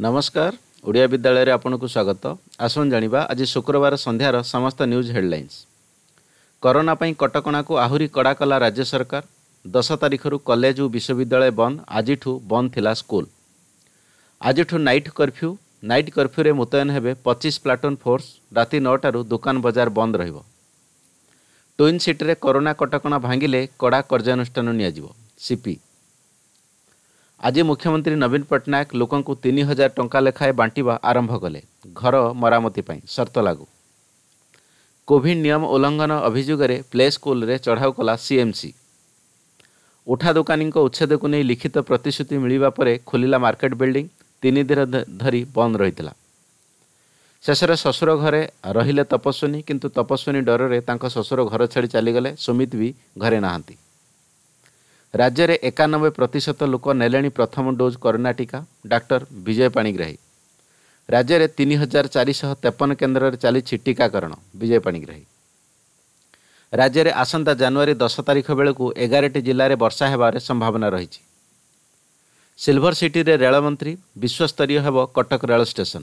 ନମସ୍କାର ଓଡ଼ିଆ ବିଦ୍ୟାଳୟରେ ଆପଣଙ୍କୁ ସ୍ୱାଗତ ଆସନ୍ତୁ ଜାଣିବା ଆଜି ଶୁକ୍ରବାର ସନ୍ଧ୍ୟାର ସମସ୍ତ ନ୍ୟୁଜ୍ ହେଡ଼ଲାଇନ୍ସ କରୋନା ପାଇଁ କଟକଣାକୁ ଆହୁରି କଡ଼ା କଲା ରାଜ୍ୟ ସରକାର ଦଶ ତାରିଖରୁ କଲେଜ ଓ ବିଶ୍ୱବିଦ୍ୟାଳୟ ବନ୍ଦ ଆଜିଠୁ ବନ୍ଦ ଥିଲା ସ୍କୁଲ ଆଜିଠୁ ନାଇଟ୍ କର୍ଫ୍ୟୁ ନାଇଟ୍ କର୍ଫ୍ୟୁରେ ମୁତୟନ ହେବେ ପଚିଶ ପ୍ଲାଟୁନ୍ ଫୋର୍ସ ରାତି ନଅଟାରୁ ଦୋକାନ ବଜାର ବନ୍ଦ ରହିବ ଟୁଇନ୍ ସିଟିରେ କରୋନା କଟକଣା ଭାଙ୍ଗିଲେ କଡ଼ା କାର୍ଯ୍ୟାନୁଷ୍ଠାନ ନିଆଯିବ ସିପି ଆଜି ମୁଖ୍ୟମନ୍ତ୍ରୀ ନବୀନ ପଟ୍ଟନାୟକ ଲୋକଙ୍କୁ ତିନି ହଜାର ଟଙ୍କା ଲେଖାଏଁ ବାଣ୍ଟିବା ଆରମ୍ଭ କଲେ ଘର ମରାମତି ପାଇଁ ସର୍ତ୍ତ ଲାଗୁ କୋଭିଡ ନିୟମ ଉଲ୍ଲଙ୍ଘନ ଅଭିଯୋଗରେ ପ୍ଲେ ସ୍କୁଲରେ ଚଢ଼ାଉ କଲା ସିଏମ୍ସି ଉଠା ଦୋକାନୀଙ୍କ ଉଚ୍ଛେଦକୁ ନେଇ ଲିଖିତ ପ୍ରତିଶ୍ରୁତି ମିଳିବା ପରେ ଖୋଲିଲା ମାର୍କେଟ୍ ବିଲ୍ଡିଂ ତିନି ଦିନ ଧରି ବନ୍ଦ ରହିଥିଲା ଶେଷରେ ଶ୍ୱଶୁର ଘରେ ରହିଲେ ତପସ୍ୱିନୀ କିନ୍ତୁ ତପସ୍ୱିନୀ ଡରରେ ତାଙ୍କ ଶ୍ୱଶୁର ଘର ଛାଡ଼ି ଚାଲିଗଲେ ସୁମିତ ବି ଘରେ ନାହାନ୍ତି ରାଜ୍ୟରେ ଏକାନବେ ପ୍ରତିଶତ ଲୋକ ନେଲେଣି ପ୍ରଥମ ଡୋଜ୍ କରୋନା ଟିକା ଡାକ୍ତର ବିଜୟ ପାଣିଗ୍ରାହୀ ରାଜ୍ୟରେ ତିନି ହଜାର ଚାରିଶହ ତେପନ କେନ୍ଦ୍ରରେ ଚାଲିଛି ଟିକାକରଣ ବିଜୟ ପାଣିଗ୍ରାହୀ ରାଜ୍ୟରେ ଆସନ୍ତା ଜାନୁଆରୀ ଦଶ ତାରିଖ ବେଳକୁ ଏଗାରଟି ଜିଲ୍ଲାରେ ବର୍ଷା ହେବାର ସମ୍ଭାବନା ରହିଛି ସିଲଭର ସିଟିରେ ରେଳମନ୍ତ୍ରୀ ବିଶ୍ୱସ୍ତରୀୟ ହେବ କଟକ ରେଳ ଷ୍ଟେସନ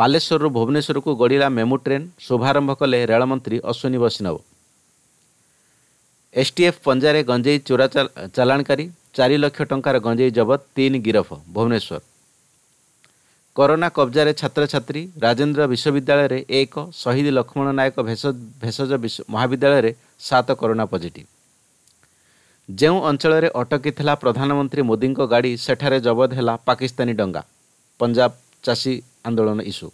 ବାଲେଶ୍ୱରରୁ ଭୁବନେଶ୍ୱରକୁ ଗଡ଼ିଲା ମେମୁ ଟ୍ରେନ୍ ଶୁଭାରମ୍ଭ କଲେ ରେଳମନ୍ତ୍ରୀ ଅଶ୍ୱିନୀ ବୈଷ୍ଣବ ଏସ୍ଟିଏଫ୍ ପଞ୍ଜାରେ ଗଞ୍ଜେଇ ଚୋରା ଚାଲାଣକାରୀ ଚାରି ଲକ୍ଷ ଟଙ୍କାର ଗଞ୍ଜେଇ ଜବତ ତିନି ଗିରଫ ଭୁବନେଶ୍ୱର କରୋନା କବ୍ଜାରେ ଛାତ୍ରଛାତ୍ରୀ ରାଜେନ୍ଦ୍ର ବିଶ୍ୱବିଦ୍ୟାଳୟରେ ଏକ ଶହୀଦ ଲକ୍ଷ୍ମଣ ନାୟକ ଭେଷଜ ମହାବିଦ୍ୟାଳୟରେ ସାତ କରୋନା ପଜିଟିଭ୍ ଯେଉଁ ଅଞ୍ଚଳରେ ଅଟକିଥିଲା ପ୍ରଧାନମନ୍ତ୍ରୀ ମୋଦିଙ୍କ ଗାଡ଼ି ସେଠାରେ ଜବତ ହେଲା ପାକିସ୍ତାନୀ ଡଙ୍ଗା ପଞ୍ଜାବ ଚାଷୀ ଆନ୍ଦୋଳନ ଇସ୍ୟୁ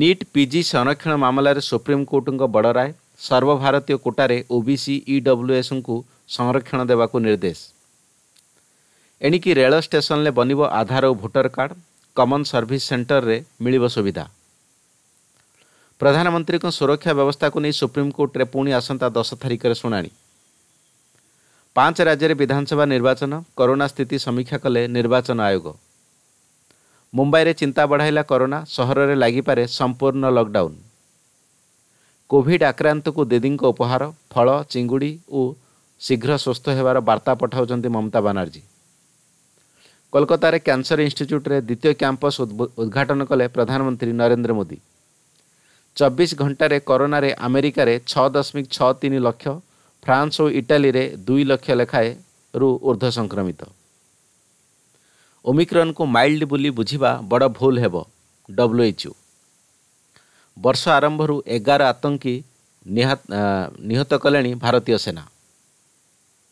ନିଟ୍ ପିଜି ସଂରକ୍ଷଣ ମାମଲାରେ ସୁପ୍ରିମକୋର୍ଟଙ୍କ ବଡ଼ ରାୟ ସର୍ବଭାରତୀୟ କୋଟାରେ ଓବିସି ଇଡବ୍ଲ୍ୟୁଏସ୍ଙ୍କୁ e ସଂରକ୍ଷଣ ଦେବାକୁ ନିର୍ଦ୍ଦେଶ ଏଣିକି ରେଳ ଷ୍ଟେସନ୍ରେ ବନିବ ଆଧାର ଓ ଭୋଟର କାର୍ଡ଼ କମନ୍ ସର୍ଭିସ୍ ସେଣ୍ଟରରେ ମିଳିବ ସୁବିଧା ପ୍ରଧାନମନ୍ତ୍ରୀଙ୍କ ସୁରକ୍ଷା ବ୍ୟବସ୍ଥାକୁ ନେଇ ସୁପ୍ରିମକୋର୍ଟରେ ପୁଣି ଆସନ୍ତା ଦଶ ତାରିଖରେ ଶୁଣାଣି ପାଞ୍ଚ ରାଜ୍ୟରେ ବିଧାନସଭା ନିର୍ବାଚନ କରୋନା ସ୍ଥିତି ସମୀକ୍ଷା କଲେ ନିର୍ବାଚନ ଆୟୋଗ ମୁମ୍ବାଇରେ ଚିନ୍ତା ବଢ଼ାଇଲା କରୋନା ସହରରେ ଲାଗିପାରେ ସମ୍ପୂର୍ଣ୍ଣ ଲକ୍ଡାଉନ୍ କୋଭିଡ୍ ଆକ୍ରାନ୍ତକୁ ଦିଦିଙ୍କ ଉପହାର ଫଳ ଚିଙ୍ଗୁଡ଼ି ଓ ଶୀଘ୍ର ସୁସ୍ଥ ହେବାର ବାର୍ତ୍ତା ପଠାଉଛନ୍ତି ମମତା ବାନାର୍ଜୀ କୋଲକାତାରେ କ୍ୟାନ୍ସର ଇନଷ୍ଟିଚ୍ୟୁଟ୍ରେ ଦ୍ୱିତୀୟ କ୍ୟାମ୍ପସ୍ ଉଦ୍ଘାଟନ କଲେ ପ୍ରଧାନମନ୍ତ୍ରୀ ନରେନ୍ଦ୍ର ମୋଦି ଚବିଶ ଘଣ୍ଟାରେ କରୋନାରେ ଆମେରିକାରେ ଛଅ ଦଶମିକ ଛଅ ତିନି ଲକ୍ଷ ଫ୍ରାନ୍ସ ଓ ଇଟାଲୀରେ ଦୁଇ ଲକ୍ଷ ଲେଖାଏଁରୁ ଉର୍ଦ୍ଧ୍ୱ ସଂକ୍ରମିତ ଓମିକ୍ରନ୍କୁ ମାଇଲ୍ଡ ବୋଲି ବୁଝିବା ବଡ଼ ଭୁଲ୍ ହେବ ଡବ୍ଲ୍ୟୁଏଚ୍ଓ ବର୍ଷ ଆରମ୍ଭରୁ ଏଗାର ଆତଙ୍କୀ ନିହତ କଲେଣି ଭାରତୀୟ ସେନା